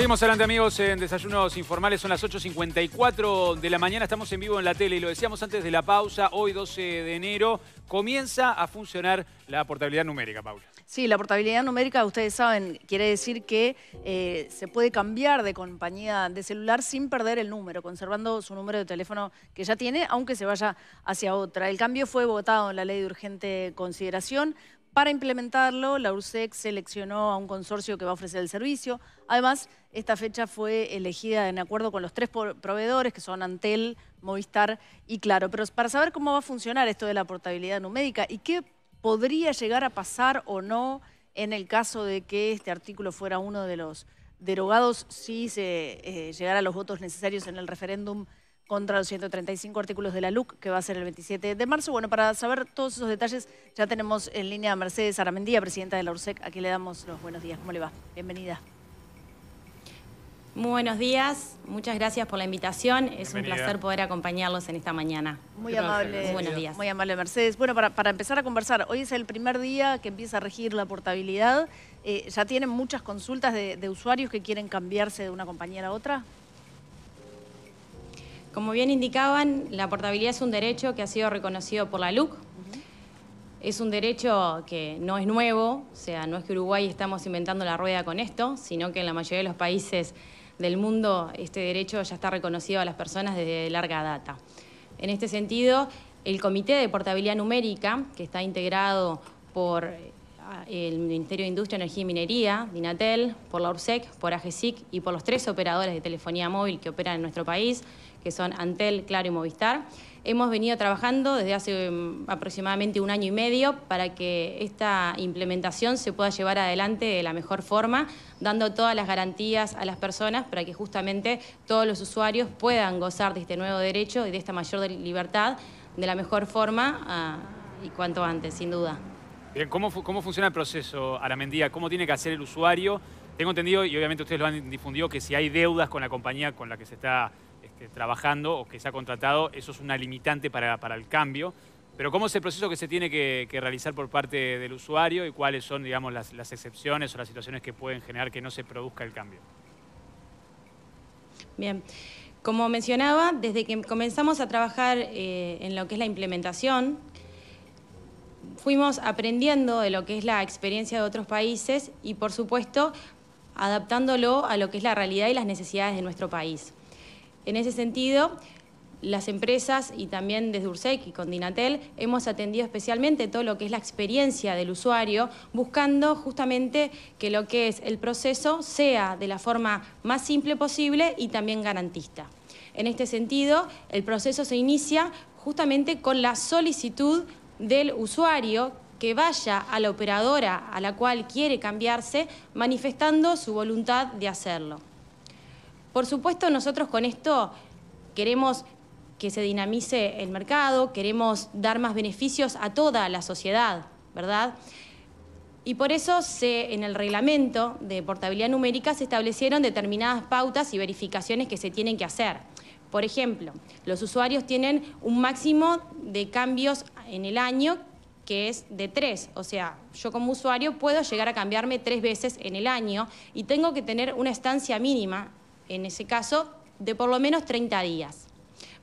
Seguimos adelante amigos en Desayunos Informales, son las 8.54 de la mañana, estamos en vivo en la tele y lo decíamos antes de la pausa, hoy 12 de enero comienza a funcionar la portabilidad numérica, Paula. Sí, la portabilidad numérica, ustedes saben, quiere decir que eh, se puede cambiar de compañía de celular sin perder el número, conservando su número de teléfono que ya tiene, aunque se vaya hacia otra. El cambio fue votado en la ley de urgente consideración para implementarlo, la URSEC seleccionó a un consorcio que va a ofrecer el servicio. Además, esta fecha fue elegida en acuerdo con los tres proveedores, que son Antel, Movistar y Claro. Pero para saber cómo va a funcionar esto de la portabilidad numérica y qué podría llegar a pasar o no en el caso de que este artículo fuera uno de los derogados si se eh, llegara a los votos necesarios en el referéndum contra los 135 artículos de la LUC, que va a ser el 27 de marzo. Bueno, para saber todos esos detalles, ya tenemos en línea a Mercedes Aramendía, presidenta de la URSEC. Aquí le damos los buenos días. ¿Cómo le va? Bienvenida. Muy buenos días, muchas gracias por la invitación. Es un placer poder acompañarlos en esta mañana. Muy amable. Muy buenos días. Muy amable, Mercedes. Bueno, para, empezar a conversar, hoy es el primer día que empieza a regir la portabilidad. Eh, ¿Ya tienen muchas consultas de, de usuarios que quieren cambiarse de una compañía a otra? Como bien indicaban, la portabilidad es un derecho que ha sido reconocido por la LUC. Es un derecho que no es nuevo, o sea, no es que Uruguay estamos inventando la rueda con esto, sino que en la mayoría de los países del mundo este derecho ya está reconocido a las personas desde larga data. En este sentido, el Comité de Portabilidad Numérica, que está integrado por el Ministerio de Industria, Energía y Minería, DINATEL, por la URSEC, por AGESIC y por los tres operadores de telefonía móvil que operan en nuestro país, que son Antel, Claro y Movistar. Hemos venido trabajando desde hace mm, aproximadamente un año y medio para que esta implementación se pueda llevar adelante de la mejor forma, dando todas las garantías a las personas para que justamente todos los usuarios puedan gozar de este nuevo derecho y de esta mayor libertad de la mejor forma ah, y cuanto antes, sin duda. Bien, ¿cómo, funciona el proceso, Aramendía? ¿Cómo tiene que hacer el usuario? Tengo entendido, y obviamente ustedes lo han difundido, que si hay deudas con la compañía con la que se está este, trabajando o que se ha contratado, eso es una limitante para, el cambio. Pero ¿cómo es el proceso que se tiene que, realizar por parte del usuario y cuáles son, digamos, las, excepciones o las situaciones que pueden generar que no se produzca el cambio? Bien. Como mencionaba, desde que comenzamos a trabajar eh, en lo que es la implementación fuimos aprendiendo de lo que es la experiencia de otros países y, por supuesto, adaptándolo a lo que es la realidad y las necesidades de nuestro país. En ese sentido, las empresas y también desde Ursec y con Dinatel hemos atendido especialmente todo lo que es la experiencia del usuario, buscando justamente que lo que es el proceso sea de la forma más simple posible y también garantista. En este sentido, el proceso se inicia justamente con la solicitud del usuario que vaya a la operadora a la cual quiere cambiarse manifestando su voluntad de hacerlo. Por supuesto, nosotros con esto queremos que se dinamice el mercado, queremos dar más beneficios a toda la sociedad, ¿verdad? Y por eso se, en el reglamento de portabilidad numérica se establecieron determinadas pautas y verificaciones que se tienen que hacer. Por ejemplo, los usuarios tienen un máximo de cambios en el año que es de tres. O sea, yo como usuario puedo llegar a cambiarme tres veces en el año y tengo que tener una estancia mínima, en ese caso, de por lo menos 30 días.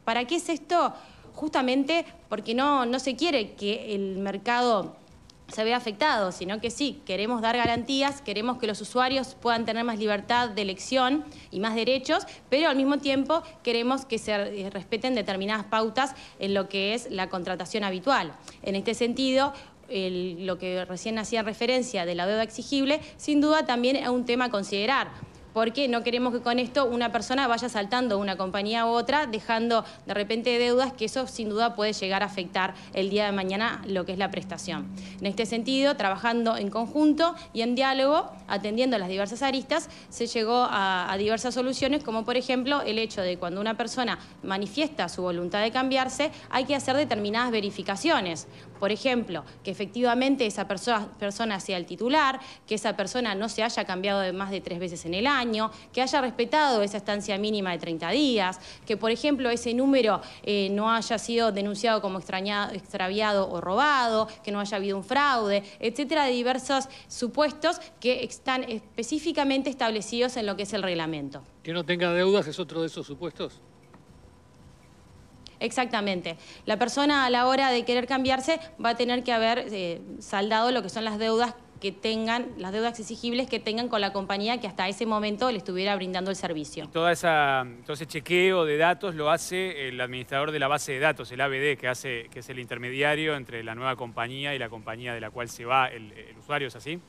¿Para qué es esto? Justamente porque no, no se quiere que el mercado se ve afectado, sino que sí, queremos dar garantías, queremos que los usuarios puedan tener más libertad de elección y más derechos, pero al mismo tiempo queremos que se eh, respeten determinadas pautas en lo que es la contratación habitual. En este sentido, lo que recién hacía referencia de la deuda exigible, sin duda también es un tema a considerar porque no queremos que con esto una persona vaya saltando de una compañía u otra, dejando de repente deudas que eso sin duda puede llegar a afectar el día de mañana lo que es la prestación. En este sentido, trabajando en conjunto y en diálogo, atendiendo las diversas aristas, se llegó a, diversas soluciones, como por ejemplo el hecho de cuando una persona manifiesta su voluntad de cambiarse, hay que hacer determinadas verificaciones. Por ejemplo, que efectivamente esa persona, persona sea el titular, que esa persona no se haya cambiado de más de tres veces en el año, que haya respetado esa estancia mínima de 30 días, que por ejemplo ese número eh, no haya sido denunciado como extraviado o robado, que no haya habido un fraude, etcétera, de diversos supuestos que están específicamente establecidos en lo que es el reglamento. Que no tenga deudas es otro de esos supuestos. Exactamente. La persona a la hora de querer cambiarse va a tener que haber eh, saldado lo que son las deudas que tengan, las deudas exigibles que tengan con la compañía que hasta ese momento le estuviera brindando el servicio. toda esa, todo ese chequeo de datos lo hace el administrador de la base de datos, el ABD, que, hace, que es el intermediario entre la nueva compañía y la compañía de la cual se va el usuario, ¿es así?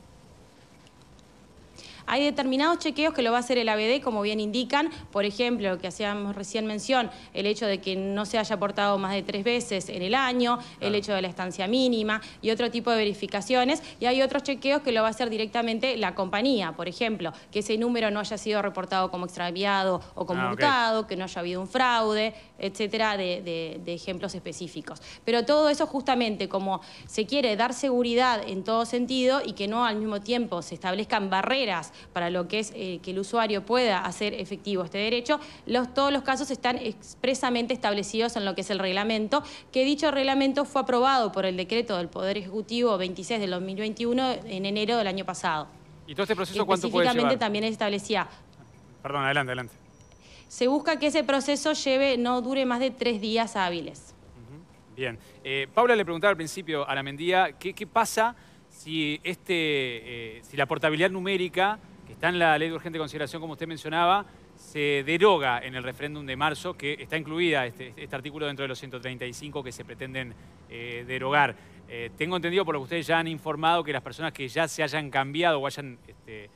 Hay determinados chequeos que lo va a hacer el ABD, como bien indican, por ejemplo, lo que hacíamos recién mención, el hecho de que no se haya aportado más de tres veces en el año, el hecho de la estancia mínima y otro tipo de verificaciones. Y hay otros chequeos que lo va a hacer directamente la compañía, por ejemplo, que ese número no haya sido reportado como extraviado o como ah, mutado, que no haya habido un fraude, etcétera, de ejemplos específicos. Pero todo eso justamente como se quiere dar seguridad en todo sentido y que no al mismo tiempo se establezcan barreras para lo que es eh, que el usuario pueda hacer efectivo este derecho, los, todos los casos están expresamente establecidos en lo que es el reglamento, que dicho reglamento fue aprobado por el decreto del Poder Ejecutivo 26 del 2021 en enero del año pasado. ¿Y todo este proceso cuánto puede Específicamente también establecía... Perdón, adelante, adelante. Se busca que ese proceso lleve, no dure más de tres días hábiles. Bien. Eh, Paula le preguntaba al principio a la Mendía, qué pasa si, este, eh, si la portabilidad numérica, que está en la ley de urgente consideración, como usted mencionaba, se deroga en el referéndum de marzo, que está incluida este, este artículo dentro de los 135 que se pretenden eh, derogar. Eh, tengo entendido por lo que ustedes ya han informado que las personas que ya se hayan cambiado o hayan este,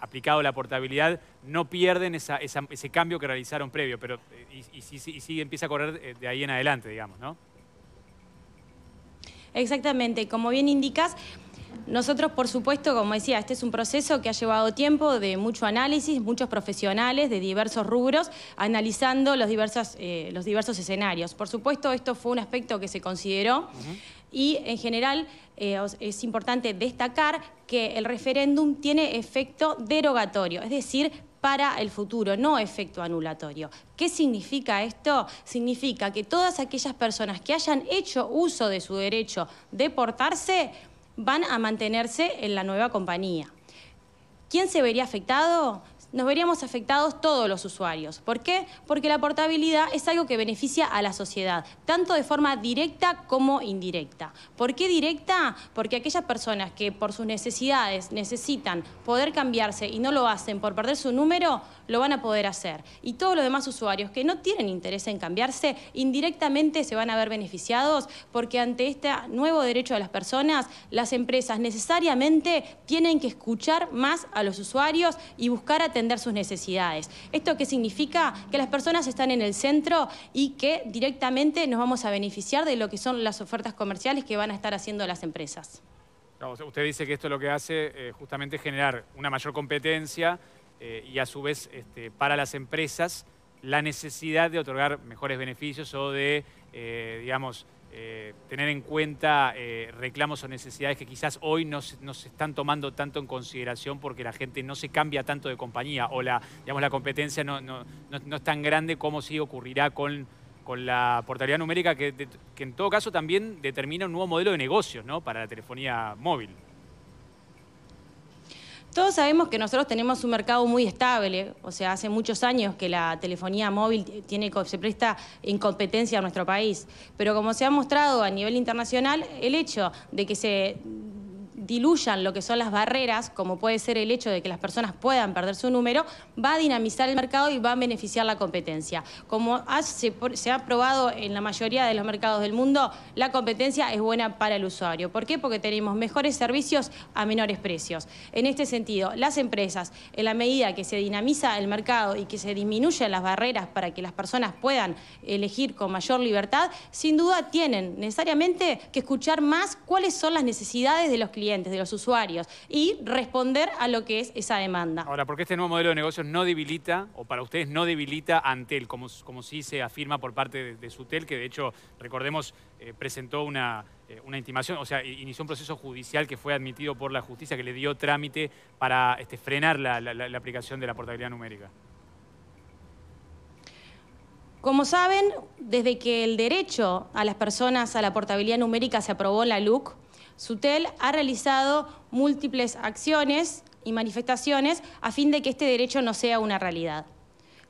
aplicado la portabilidad no pierden ese cambio que realizaron previo, pero y, y, empieza a correr de ahí en adelante, digamos, ¿no? Exactamente, como bien indicas, nosotros, por supuesto, como decía, este es un proceso que ha llevado tiempo de mucho análisis, muchos profesionales de diversos rubros, analizando los diversos, eh, los diversos escenarios. Por supuesto, esto fue un aspecto que se consideró y, en general, eh, es importante destacar que el referéndum tiene efecto derogatorio, es decir, para el futuro, no efecto anulatorio. ¿Qué significa esto? Significa que todas aquellas personas que hayan hecho uso de su derecho de portarse van a mantenerse en la nueva compañía. ¿Quién se vería afectado? nos veríamos afectados todos los usuarios. ¿Por qué? Porque la portabilidad es algo que beneficia a la sociedad, tanto de forma directa como indirecta. ¿Por qué directa? Porque aquellas personas que por sus necesidades necesitan poder cambiarse y no lo hacen por perder su número, lo van a poder hacer. Y todos los demás usuarios que no tienen interés en cambiarse, indirectamente se van a ver beneficiados porque ante este nuevo derecho de las personas, las empresas necesariamente tienen que escuchar más a los usuarios y buscar atender sus necesidades. ¿Esto qué significa? Que las personas están en el centro y que directamente nos vamos a beneficiar de lo que son las ofertas comerciales que van a estar haciendo las empresas. Usted dice que esto lo que hace eh, justamente es generar una mayor competencia eh, y a su vez este, para las empresas la necesidad de otorgar mejores beneficios o de, eh, digamos, eh, tener en cuenta eh, reclamos o necesidades que quizás hoy no se, están tomando tanto en consideración porque la gente no se cambia tanto de compañía o la, digamos, la competencia no, es tan grande como sí ocurrirá con, con la portabilidad numérica que, que, en todo caso también determina un nuevo modelo de negocios para la telefonía móvil. Todos sabemos que nosotros tenemos un mercado muy estable, o sea, hace muchos años que la telefonía móvil tiene, se presta competencia a nuestro país, pero como se ha mostrado a nivel internacional, el hecho de que se diluyan lo que son las barreras, como puede ser el hecho de que las personas puedan perder su número, va a dinamizar el mercado y va a beneficiar la competencia. Como se ha probado en la mayoría de los mercados del mundo, la competencia es buena para el usuario. ¿Por qué? Porque tenemos mejores servicios a menores precios. En este sentido, las empresas, en la medida que se dinamiza el mercado y que se disminuyen las barreras para que las personas puedan elegir con mayor libertad, sin duda tienen necesariamente que escuchar más cuáles son las necesidades de los clientes de los usuarios y responder a lo que es esa demanda. Ahora, ¿por qué este nuevo modelo de negocios no debilita, o para ustedes no debilita Antel, como, como sí se afirma por parte de, Sutel, que de hecho, recordemos, eh, presentó eh, una, intimación, o sea, inició un proceso judicial que fue admitido por la justicia, que le dio trámite para este, frenar la, la aplicación de la portabilidad numérica? Como saben, desde que el derecho a las personas a la portabilidad numérica se aprobó la LUC, SUTEL ha realizado múltiples acciones y manifestaciones a fin de que este derecho no sea una realidad.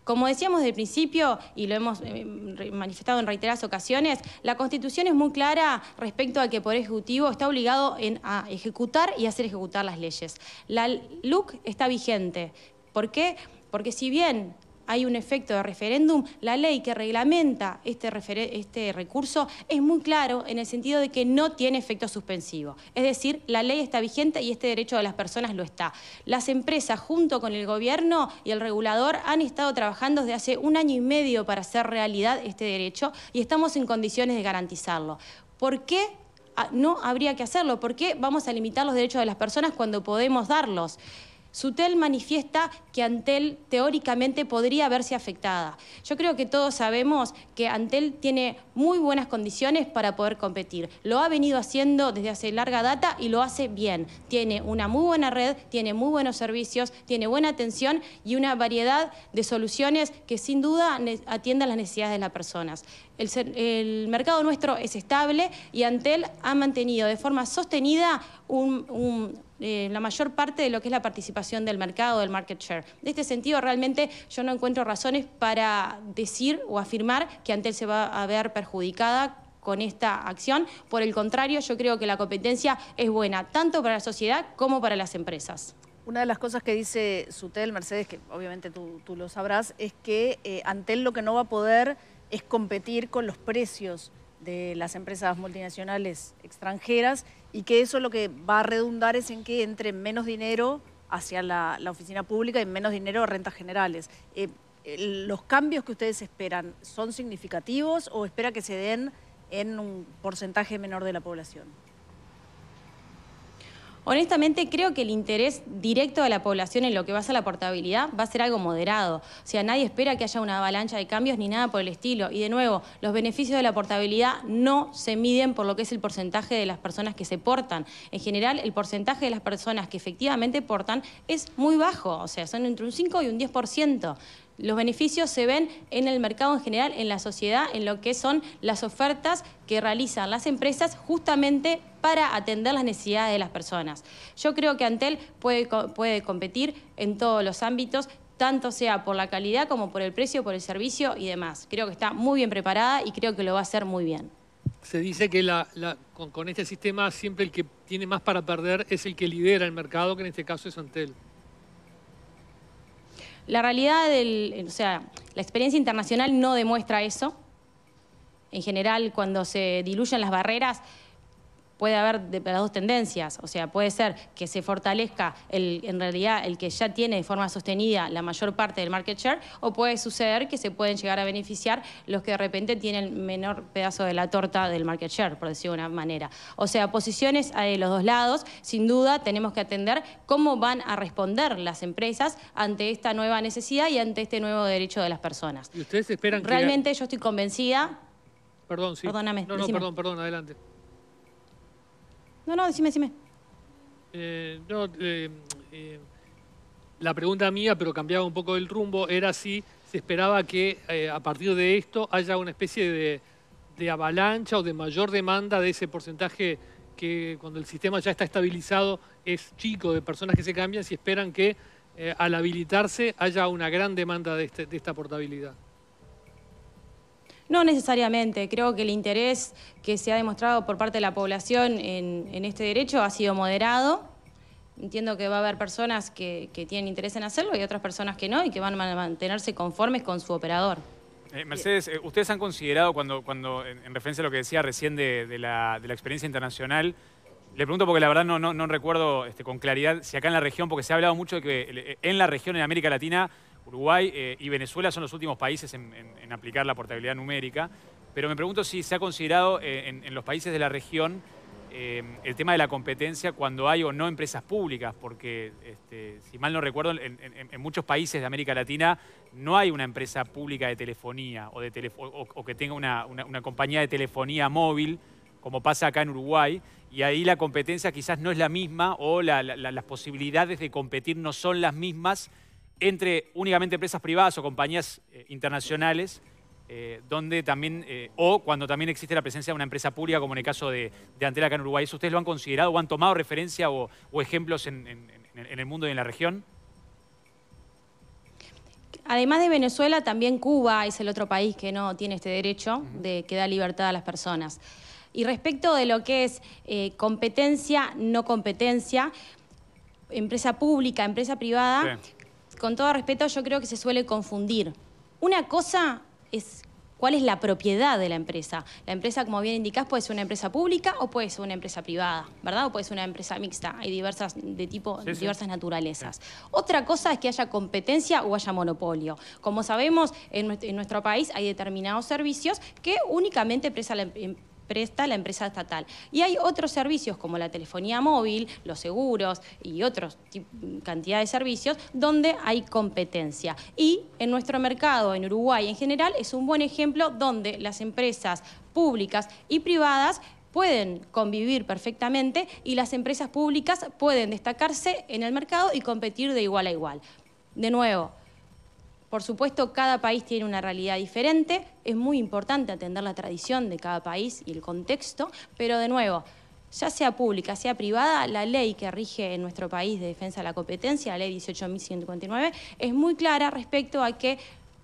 Como decíamos desde el principio, y lo hemos eh, manifestado en reiteradas ocasiones, la Constitución es muy clara respecto a que el Poder Ejecutivo está obligado a ejecutar y hacer ejecutar las leyes. La LUC está vigente. ¿Por qué? Porque si bien hay un efecto de referéndum, la ley que reglamenta este, este, recurso es muy claro en el sentido de que no tiene efecto suspensivo. Es decir, la ley está vigente y este derecho de las personas lo está. Las empresas, junto con el gobierno y el regulador, han estado trabajando desde hace un año y medio para hacer realidad este derecho y estamos en condiciones de garantizarlo. ¿Por qué ah, no habría que hacerlo? ¿Por qué vamos a limitar los derechos de las personas cuando podemos darlos? Sutel manifiesta que Antel teóricamente podría verse afectada. Yo creo que todos sabemos que Antel tiene muy buenas condiciones para poder competir. Lo ha venido haciendo desde hace larga data y lo hace bien. Tiene una muy buena red, tiene muy buenos servicios, tiene buena atención y una variedad de soluciones que sin duda atiendan las necesidades de las personas. El, el mercado nuestro es estable y Antel ha mantenido de forma sostenida eh, la mayor parte de lo que es la participación del mercado, del market share. De este sentido, realmente yo no encuentro razones para decir o afirmar que Antel se va a ver perjudicada con esta acción. Por el contrario, yo creo que la competencia es buena tanto para la sociedad como para las empresas. Una de las cosas que dice Sutel, Mercedes, que obviamente tú, lo sabrás, es que eh, Antel lo que no va a poder es competir con los precios de las empresas multinacionales extranjeras y que eso lo que va a redundar es en que entre menos dinero hacia la, oficina pública y menos dinero a rentas generales. Eh, ¿Los cambios que ustedes esperan son significativos o espera que se den en un porcentaje menor de la población? Honestamente, creo que el interés directo de la población en lo que va a ser la portabilidad va a ser algo moderado. O sea, nadie espera que haya una avalancha de cambios ni nada por el estilo. Y de nuevo, los beneficios de la portabilidad no se miden por lo que es el porcentaje de las personas que se portan. En general, el porcentaje de las personas que efectivamente portan es muy bajo. O sea, son entre un 5 y un 10%. Los beneficios se ven en el mercado en general, en la sociedad, en lo que son las ofertas que realizan las empresas justamente para atender las necesidades de las personas. Yo creo que Antel puede, puede competir en todos los ámbitos, tanto sea por la calidad como por el precio, por el servicio y demás. Creo que está muy bien preparada y creo que lo va a hacer muy bien. Se dice que con este sistema siempre el que tiene más para perder es el que lidera el mercado, que en este caso es Antel. La realidad del, eh, o sea, la experiencia internacional no demuestra eso. En general, cuando se diluyen las barreras, puede haber de, las dos tendencias, o sea, puede ser que se fortalezca el, en realidad el que ya tiene de forma sostenida la mayor parte del market share, o puede suceder que se pueden llegar a beneficiar los que de repente tienen menor pedazo de la torta del market share, por decirlo de una manera. O sea, posiciones de los dos lados, sin duda tenemos que atender cómo van a responder las empresas ante esta nueva necesidad y ante este nuevo derecho de las personas. ustedes esperan Realmente yo estoy convencida... Perdón, sí. Perdóname. No, no, perdón, perdón, adelante. No, no, decime, decime. Eh, no, eh, eh, la pregunta mía, pero cambiaba un poco el rumbo, era si se esperaba que a partir de esto haya una especie de, avalancha o de mayor demanda de ese porcentaje que cuando el sistema ya está estabilizado es chico de personas que se cambian, si esperan que al habilitarse haya una gran demanda de este, esta portabilidad. No necesariamente, creo que el interés que se ha demostrado por parte de la población en, este derecho ha sido moderado. Entiendo que va a haber personas que, tienen interés en hacerlo y otras personas que no y que van a mantenerse conformes con su operador. Eh, Mercedes, eh, ¿ustedes han considerado cuando, cuando en, referencia a lo que decía recién de, la, experiencia internacional, le pregunto porque la verdad no, recuerdo este, con claridad si acá en la región, porque se ha hablado mucho de que eh, en la región, en América Latina, Uruguay eh, y Venezuela son los últimos países en, aplicar la portabilidad numérica, pero me pregunto si se ha considerado eh, en, los países de la región eh, el tema de la competencia cuando hay o no empresas públicas, porque este, si mal no recuerdo, en, muchos países de América Latina no hay una empresa pública de telefonía o, de que tenga una, compañía de telefonía móvil, como pasa acá en Uruguay, y ahí la competencia quizás no es la misma o las posibilidades de competir no son las mismas entre únicamente empresas privadas o compañías eh, internacionales, eh, donde también, eh, o cuando también existe la presencia de una empresa pública, como en el caso de, de en Uruguay. ustedes lo han considerado o han tomado referencia o, ejemplos en, el mundo y en la región? Además de Venezuela, también Cuba es el otro país que no tiene este derecho de que da libertad a las personas. Y respecto de lo que es competencia, no competencia, empresa pública, empresa privada, con todo respeto, yo creo que se suele confundir. Una cosa es cuál es la propiedad de la empresa. La empresa, como bien indicás, puede ser una empresa pública o puede ser una empresa privada, ¿verdad? O puede ser una empresa mixta. Hay diversas de tipo, diversas naturalezas. Otra cosa es que haya competencia o haya monopolio. Como sabemos, en, nuestro país hay determinados servicios que únicamente presta la empresa presta la empresa estatal. Y hay otros servicios como la telefonía móvil, los seguros y otros cantidad de servicios donde hay competencia. Y en nuestro mercado, en Uruguay en general, es un buen ejemplo donde las empresas públicas y privadas pueden convivir perfectamente y las empresas públicas pueden destacarse en el mercado y competir de igual a igual. De nuevo, por supuesto, cada país tiene una realidad diferente, es muy importante atender la tradición de cada país y el contexto, pero de nuevo, ya sea pública, sea privada, la ley que rige en nuestro país de defensa de la competencia, la ley 18.149, es muy clara respecto a que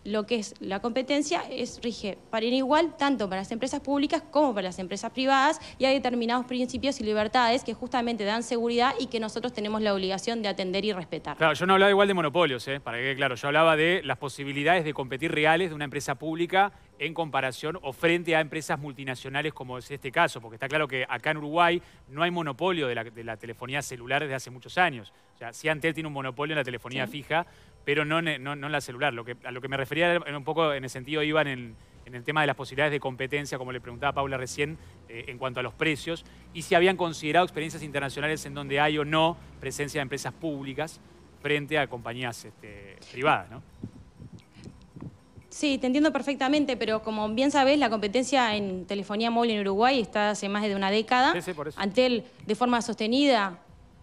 lo que es la competencia es rige para ir igual tanto para las empresas públicas como para las empresas privadas y hay determinados principios y libertades que justamente dan seguridad y que nosotros tenemos la obligación de atender y respetar. Claro, yo no hablaba igual de monopolios, ¿eh? para que claro, yo hablaba de las posibilidades de competir reales de una empresa pública en comparación o frente a empresas multinacionales como es este caso, porque está claro que acá en Uruguay no hay monopolio de la, telefonía celular desde hace muchos años. O sea, si Antel tiene un monopolio en la telefonía fija, pero e, no en, la celular. Lo que, a lo que me refería un poco en el sentido, iban en, el tema de las posibilidades de competencia, como le preguntaba Paula recién, eh, en cuanto a los precios, y si habían considerado experiencias internacionales en donde hay o no presencia de empresas públicas frente a compañías este, privadas. ¿no? Sí, te entiendo perfectamente, pero como bien sabes, la competencia en telefonía móvil en Uruguay está hace más de una década. Antel, de forma sostenida,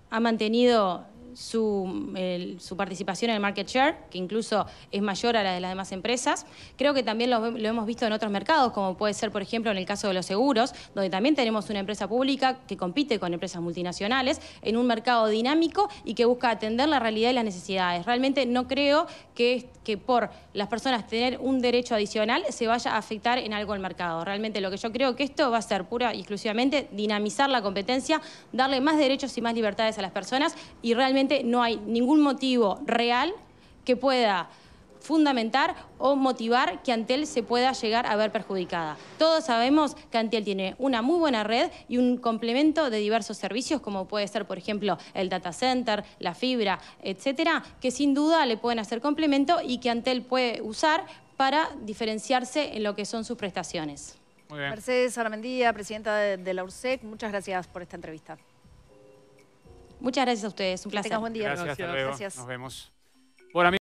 ha mantenido su, participación en el market share, que incluso es mayor a la de las demás empresas. Creo que también lo, hemos visto en otros mercados, como puede ser, por ejemplo, en el caso de los seguros, donde también tenemos una empresa pública que compite con empresas multinacionales en un mercado dinámico y que busca atender la realidad y las necesidades. Realmente no creo que, que por las personas tener un derecho adicional se vaya a afectar en algo el mercado. Realmente lo que yo creo que esto va a ser pura y exclusivamente dinamizar la competencia, darle más derechos y más libertades a las personas y realmente no hay ningún motivo real que pueda fundamentar o motivar que Antel se pueda llegar a ver perjudicada. Todos sabemos que Antel tiene una muy buena red y un complemento de diversos servicios, como puede ser, por ejemplo, el data center, la fibra, etcétera, que sin duda le pueden hacer complemento y que Antel puede usar para diferenciarse en lo que son sus prestaciones. Mercedes Armendía, presidenta de la URSEC, muchas gracias por esta entrevista. Muchas gracias a ustedes. Un placer. Que tengas buen día. Gracias, gracias. Nos vemos.